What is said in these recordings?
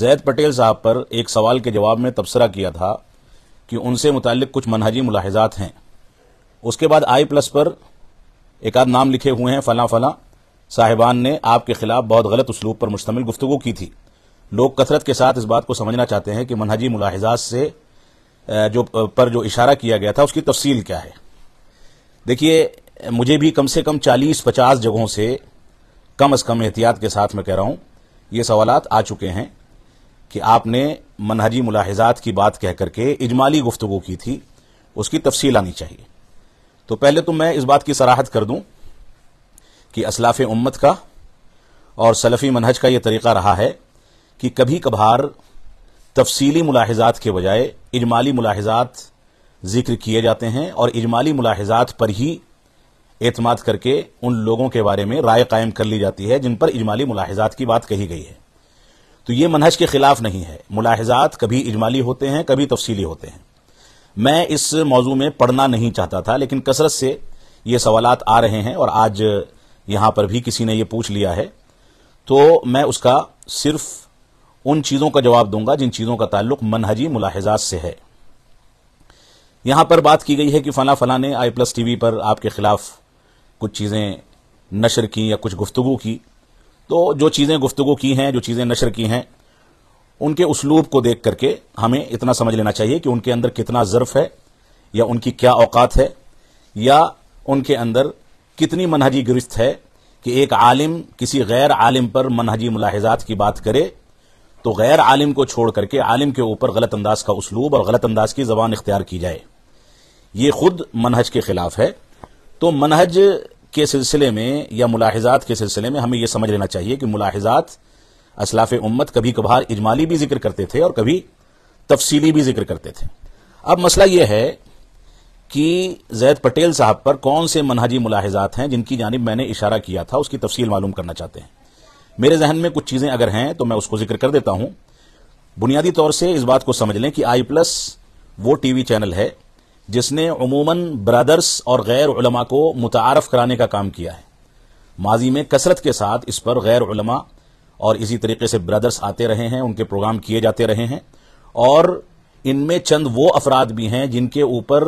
जैद पटेल साहब पर एक सवाल के जवाब में तबसरा किया था कि उनसे मुतल कुछ मनहजी मुलाहजात हैं उसके बाद आई प्लस पर एक आध नाम लिखे हुए हैं फला फला साहिबान ने आपके खिलाफ बहुत गलत उसलूब पर मुश्तम गुफ्तु की थी लोग कसरत के साथ इस बात को समझना चाहते हैं कि मनहजी मुलाहजात से जो पर जो इशारा किया गया था उसकी तफसील क्या है देखिए मुझे भी कम से कम चालीस पचास जगहों से कम अज कम एहतियात के साथ मैं कह रहा हूं ये सवाल आ चुके हैं कि आपने मनहजी मुलाहजात की बात कह करके इजमाली गुफ्तगु की थी उसकी तफसील आनी चाहिए तो पहले तो मैं इस बात की सराहत कर दूं कि असलाफ उम्मत का और सलफ़ी मनहज का यह तरीका रहा है कि कभी कभार तफसीली मुलाहजात के बजाय इजमाली मुलाहजात जिक्र किए जाते हैं और इजमाली मुलाहजात पर ही एतमाद करके उन लोगों के बारे में राय कायम कर ली जाती है जिन पर इजमाली मुलाहजात की बात कही गई है तो ये मनहज के खिलाफ नहीं है मुलाहजात कभी इजमाली होते हैं कभी तफसीली होते हैं मैं इस मौजू में पढ़ना नहीं चाहता था लेकिन कसरत से ये सवाल आ रहे हैं और आज यहां पर भी किसी ने ये पूछ लिया है तो मैं उसका सिर्फ उन चीज़ों का जवाब दूंगा जिन चीज़ों का ताल्लुक मनहजी मुलाहजात से है यहां पर बात की गई है कि फ़ला फ़ला ने आई प्लस टी पर आपके खिलाफ कुछ चीज़ें नशर की या कुछ गुफ्तगु की तो जो चीज़ें गुफ्तु की हैं जो चीज़ें नशर की हैं उनके उसलूब को देख करके हमें इतना समझ लेना चाहिए कि उनके अंदर कितना ज़र्फ है या उनकी क्या औकात है या उनके अंदर कितनी मनहजी गिरस्त है कि एक आलिम किसी गैर आलिम पर मनहजी मुलाहजात की बात करे तो गैर आलिम को छोड़ करके आलिम के ऊपर गलत अंदाज का उसलूब और गलत अंदाज की जबान इख्तियार की जाए ये खुद मनहज के खिलाफ है तो मनहज के सिलसिले में या मुलाहजात के सिलसिले में हमें यह समझ लेना चाहिए कि मुलाहजात असलाफ उम्मत कभी कभार इजमाली भी जिक्र करते थे और कभी तफसीली भी जिक्र करते थे अब मसला यह है कि जैद पटेल साहब पर कौन से मनहजी मुलाहजात हैं जिनकी जानब मैंने इशारा किया था उसकी तफसील मालूम करना चाहते हैं मेरे जहन में कुछ चीज़ें अगर हैं तो मैं उसको जिक्र कर देता हूं बुनियादी तौर से इस बात को समझ लें कि आई प्लस वो टीवी चैनल है जिसने अमूमन ब्रदर्स और गैर उलमा को मुतारफ कराने का काम किया है माजी में कसरत के साथ इस पर गैर उलमा और इसी तरीके से ब्रदर्स आते रहे हैं उनके प्रोग्राम किए जाते रहे हैं और इनमें चंद वो अफराद भी हैं जिनके ऊपर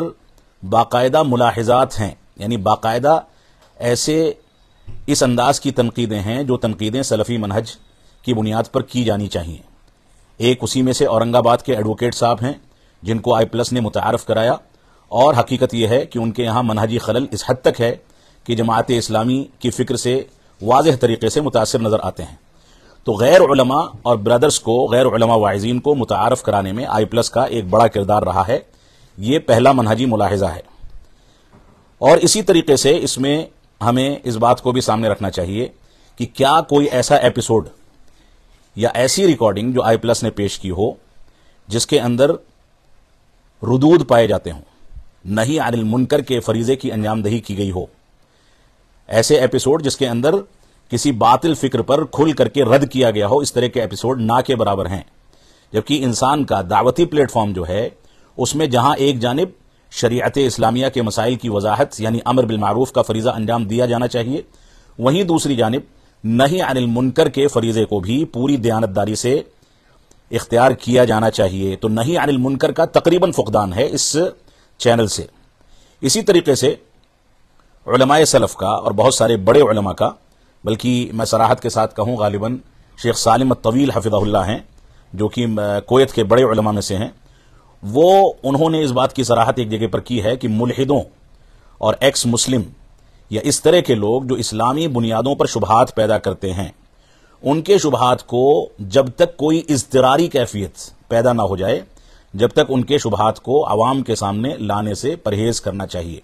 बाकायदा मुलाहजात हैं यानी बाकायदा ऐसे इस अंदाज की तनकीदें हैं जो तनकीदें सलफ़ी मनहज की बुनियाद पर की जानी चाहिए एक उसी में से औरंगाबाद के एडवोकेट साहब हैं जिनको आई प्लस ने मुतारफ़ कराया और हकीकत यह है कि उनके यहाँ मनहजी खलल इस हद तक है कि जमात इस्लामी की फ़िक्र से वाज तरीके से मुतासर नज़र आते हैं तो गैर और ब्रदर्स को गैर वाइजीन को मुतारफ़ कराने में आई प्लस का एक बड़ा किरदार रहा है ये पहला मनहजी मुलाहजा है और इसी तरीके से इसमें हमें इस बात को भी सामने रखना चाहिए कि क्या कोई ऐसा एपिसोड या ऐसी रिकॉर्डिंग जो आई प्लस ने पेश की हो जिसके अंदर रुदूद पाए जाते हों नहीं अनिल मुनकर के फरीजे की अंजामदही की गई हो ऐसे एपिसोड जिसके अंदर किसी बातिल फिक्र पर खुल करके रद्द किया गया हो इस तरह के एपिसोड ना के बराबर हैं जबकि इंसान का दावती प्लेटफॉर्म जो है उसमें जहां एक जानब शरीत इस्लामिया के मसाइल की वजाहत यानी अमर बिलमारूफ का फरीजा अंजाम दिया जाना चाहिए वहीं दूसरी जानब नहीं अनिल मुनकर के फरीजे को भी पूरी दयानतदारी से इख्तियार किया जाना चाहिए तो नहीं अनिल मुनकर का तकरीबन फुकदान है इस चैनल से इसी तरीके से उलमाए सलफ का और बहुत सारे बड़े उलमा का बल्कि मैं सराहत के साथ कहूँ गालिबा शेख सालिम तवील हफिज़ल्ला हैं जो कि कोयत के बड़े उलमा में से हैं वो उन्होंने इस बात की सराहत एक जगह पर की है कि मुलहिदों और एक्स मुस्लिम या इस तरह के लोग जो इस्लामी बुनियादों पर शुभात पैदा करते हैं उनके शुभात को जब तक कोई इजतरारी कैफियत पैदा ना हो जाए जब तक उनके शुभात को आवाम के सामने लाने से परहेज करना चाहिए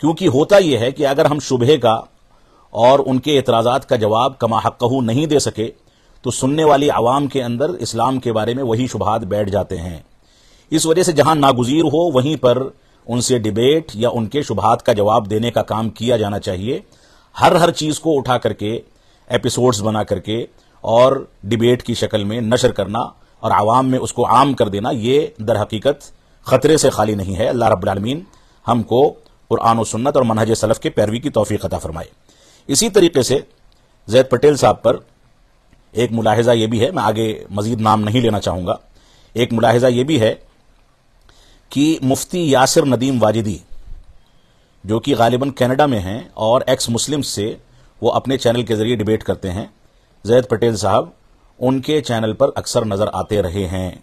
क्योंकि होता यह है कि अगर हम शुभे का और उनके एतराजात का जवाब कमा हकहू नहीं दे सके तो सुनने वाली आवाम के अंदर इस्लाम के बारे में वही शुभात बैठ जाते हैं इस वजह से जहां नागुजीर हो वहीं पर उनसे डिबेट या उनके शुभात का जवाब देने का काम किया जाना चाहिए हर हर चीज को उठा करके एपिसोड्स बना करके और डिबेट की शक्ल में नशर करना और आवाम में उसको आम कर देना ये दर हकीकत खतरे से खाली नहीं है अल्लाह रबालमीन हमको कुरान सुन्नत और मनहज सलफ़ के पैरवी की तोफ़ी अता फरमाए इसी तरीके से जैद पटेल साहब पर एक मुलाहजा ये भी है मैं आगे मजीद नाम नहीं लेना चाहूँगा एक मुलाहजा ये भी है कि मुफ्ती यासिर नदीम वाजिदी जो कि गालिबा कैनेडा में हैं और एक्स मुस्लिम से वो अपने चैनल के ज़रिए डिबेट करते हैं जैद पटेल साहब उनके चैनल पर अक्सर नजर आते रहे हैं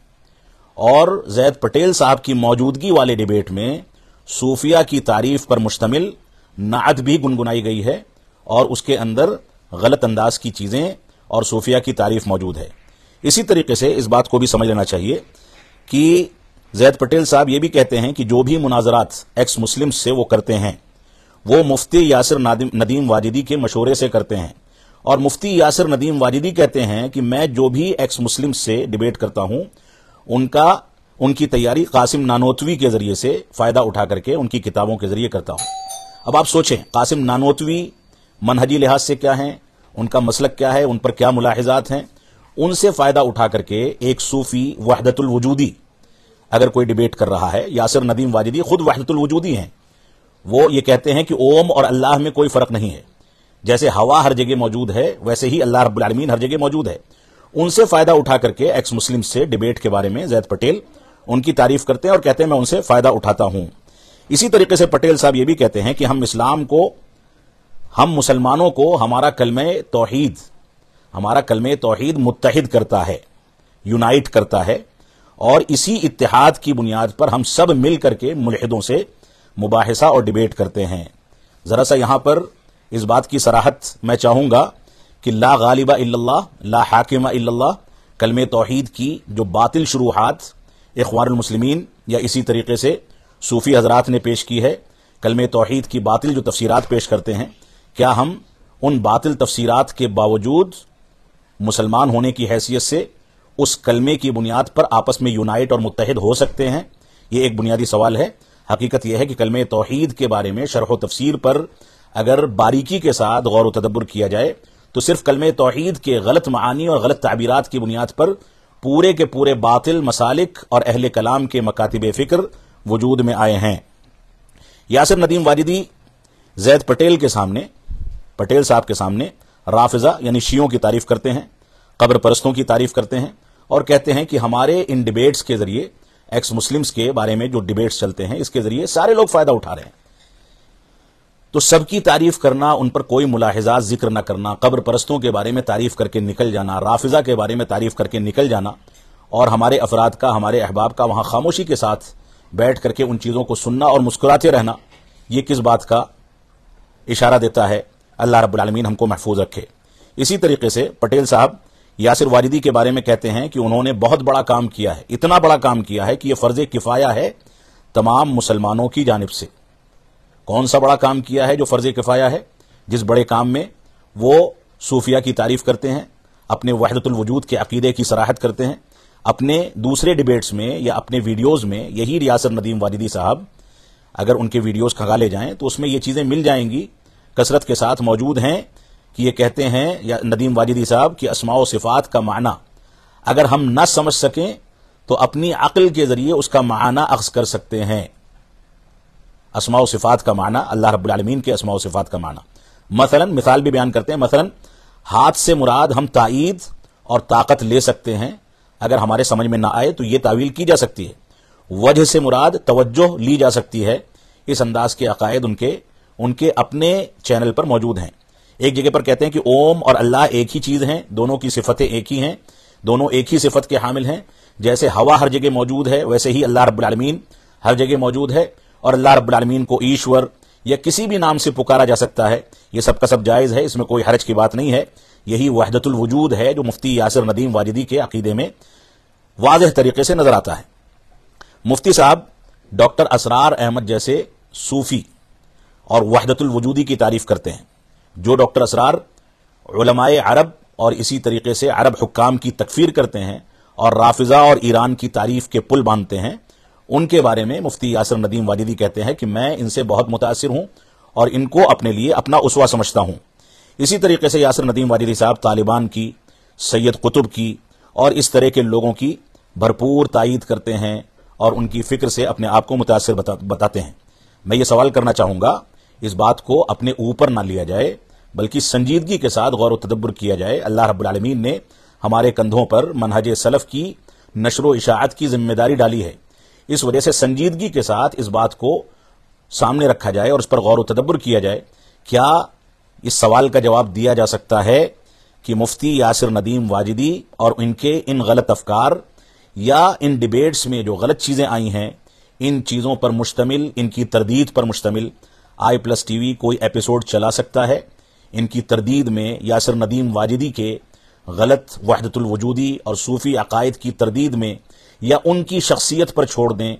और जैद पटेल साहब की मौजूदगी वाले डिबेट में सूफिया की तारीफ पर मुश्तमिल नात भी गुनगुनाई गई है और उसके अंदर गलत अंदाज की चीज़ें और सूफिया की तारीफ मौजूद है इसी तरीके से इस बात को भी समझ लेना चाहिए कि जैद पटेल साहब ये भी कहते हैं कि जो भी मुनाजरात एक्स मुस्लिम से वो करते हैं वो मुफ्ती यासिर नदीम वाजिदी के मशोरे से करते हैं और मुफ्ती यासिर नदीम वाजिदी कहते हैं कि मैं जो भी एक्स मुस्लिम से डिबेट करता हूं उनका उनकी तैयारी कासिम नानोतवी के जरिए से फायदा उठा करके उनकी किताबों के जरिए करता हूं अब आप सोचें कासिम नानोतवी मनहजी लिहाज से क्या है उनका मसलक क्या है उन पर क्या मुलाहजात हैं उनसे फायदा उठा करके एक सूफी वहदतुल वजूदी अगर कोई डिबेट कर रहा है यासिर नदीम वाजिदी खुद वहदतुल वजूदी हैं वो ये कहते हैं कि ओम और अल्लाह में कोई फर्क नहीं है जैसे हवा हर जगह मौजूद है वैसे ही अल्लाह रबालमीन हर जगह मौजूद है उनसे फायदा उठा करके एक्स मुस्लिम से डिबेट के बारे में जैद पटेल उनकी तारीफ करते हैं और कहते हैं मैं उनसे फायदा उठाता हूं इसी तरीके से पटेल साहब ये भी कहते हैं कि हम इस्लाम को हम मुसलमानों को हमारा कलम तोहीद हमारा कलम तोहीद मुतहद करता है यूनाइट करता है और इसी इतिहाद की बुनियाद पर हम सब मिल करके मुलहदों से मुबासा और डिबेट करते हैं ज़रा सा यहां पर इस बात की सराहत मैं चाहूँगा कि ला गालिबा इल्ला ला हाकिमा इल्ला कलम तोहद की जो बातिल शुरूहत मुस्लिमीन या इसी तरीके से सूफ़ी हजरात ने पेश की है कलम तोहद की बातिल जो तफसीरत पेश करते हैं क्या हम उन बातिल तफसीरत के बावजूद मुसलमान होने की हैसियत से उस कलमे की बुनियाद पर आपस में यूनाइट और मुतहद हो सकते हैं ये एक बुनियादी सवाल है हकीकत यह है कि कलम तोहद के बारे में शरह तफसीर पर अगर बारीकी के साथ गौर व तदब्बर किया जाए तो सिर्फ कलम तोहद के गलत मानी और गलत तबीरत की बुनियाद पर पूरे के पूरे बातिल मसालिक और अहल कलाम के मकातब फ़िक्र वजूद में आए हैं यासर नदीम वारिदी जैद पटेल के सामने पटेल साहब के सामने राफिज़ा यानी शीयों की तारीफ करते हैं कब्र परस्तों की तारीफ करते हैं और कहते हैं कि हमारे इन डिबेट्स के जरिए एक्स मुस्लिम्स के बारे में जो डिबेट्स चलते हैं इसके जरिए सारे लोग फायदा उठा रहे हैं तो सबकी तारीफ करना उन पर कोई मुलाहजा जिक्र न करना कब्र परस्तों के बारे में तारीफ करके निकल जाना राफिजा के बारे में तारीफ करके निकल जाना और हमारे अफराद का हमारे अहबाब का वहां खामोशी के साथ बैठ करके उन चीज़ों को सुनना और मुस्कुराते रहना ये किस बात का इशारा देता है अल्लाह रबालमीन हमको महफूज रखे इसी तरीके से पटेल साहब यासिर वारिदी के बारे में कहते हैं कि उन्होंने बहुत बड़ा काम किया है इतना बड़ा काम किया है कि यह फर्ज किफ़ाया है तमाम मुसलमानों की जानब से कौन सा बड़ा काम किया है जो फर्ज किफ़ाया है जिस बड़े काम में वो सूफिया की तारीफ करते हैं अपने वहदतुलवजूद के अकीदे की सराहत करते हैं अपने दूसरे डिबेट्स में या अपने वीडियोज़ में यही रियासत नदीम वालिदी साहब अगर उनके वीडियोज़ खंगाले जाए तो उसमें ये चीज़ें मिल जाएंगी कसरत के साथ मौजूद हैं कि ये कहते हैं या नदीम वालिदी साहब कि असमाओ सिफात का माना अगर हम न समझ सकें तो अपनी अक्ल के ज़रिए उसका माना अक्स कर सकते हैं असमाओ सिफ़ात का माना अल्लाह रबालमीन के असमाओ सिफ़ात का माना मसलन मिसाल भी बयान करते हैं मसलन हाथ से मुराद हम ताइद और ताकत ले सकते हैं अगर हमारे समझ में ना आए तो ये तावील की जा सकती है वजह से मुराद तवज्जो ली जा सकती है इस अंदाज के अकायद उनके उनके अपने चैनल पर मौजूद हैं एक जगह पर कहते हैं कि ओम और अल्लाह एक ही चीज़ हैं दोनों की सिफतें एक ही हैं दोनों एक ही सिफत के हामिल हैं जैसे हवा हर जगह मौजूद है वैसे ही अल्लाह रबालमीन हर जगह मौजूद है और अल्लाह रबालमीन को ईश्वर या किसी भी नाम से पुकारा जा सकता है ये सब का सब जायज़ है इसमें कोई हरज की बात नहीं है यही वहदतुलवजूद है जो मुफ्ती यासर नदीम वाजिदी के अकीदे में वाज तरीके से नज़र आता है मुफ्ती साहब डॉक्टर असरार अहमद जैसे सूफ़ी और वहदतुलवजूदी की तारीफ करते हैं जो डॉक्टर असरार अरब और इसी तरीके से अरब हुक्काम की तकफीर करते हैं और राफिज़ा और ईरान की तारीफ के पुल बांधते हैं उनके बारे में मुफ्ती यासर नदीम वालिदी कहते हैं कि मैं इनसे बहुत मुतासर हूँ और इनको अपने लिए अपना उसवा समझता हूँ इसी तरीके से यासर नदीम वालिदी साहब तालिबान की सैयद कुतुब की और इस तरह के लोगों की भरपूर तायद करते हैं और उनकी फिक्र से अपने आप को मुतासर बता, बताते हैं मैं ये सवाल करना चाहूंगा इस बात को अपने ऊपर ना लिया जाए बल्कि संजीदगी के साथ गौर तदब्बर किया जाए अल्लाह रब्लमीन ने हमारे कंधों पर मनहज सलफ की नशर इशात की जिम्मेदारी डाली है इस वजह से संजीदगी के साथ इस बात को सामने रखा जाए और इस पर गौर व तदब्बर किया जाए क्या इस सवाल का जवाब दिया जा सकता है कि मुफ्ती यासिर नदीम वाजिदी और इनके इन गलत अफकार या इन डिबेट्स में जो गलत चीज़ें आई हैं इन चीज़ों पर मुश्तमिल इनकी तरदीद पर मुश्तमिल आई प्लस टी वी कोई एपिसोड चला सकता है इनकी तरदीद में यासर नदीम वाजिदी के गलत वजूदी और सूफ़ी अकायद की तरदीद में या उनकी शख्सियत पर छोड़ दें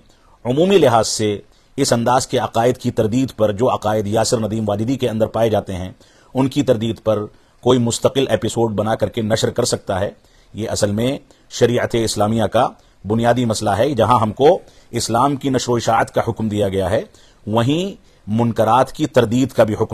अमूमी लिहाज से इस अंदाज के अकायद की तरदीद पर जो अकायद यासर नदीम वालिदी के अंदर पाए जाते हैं उनकी तरदीद पर कोई मुस्तकिल एपिसोड बना करके नशर कर सकता है ये असल में शरीत इस्लामिया का बुनियादी मसला है जहां हमको इस्लाम की नशोशात का हुक्म दिया गया है वहीं मुनकरात की तरदीद का भी हुक्म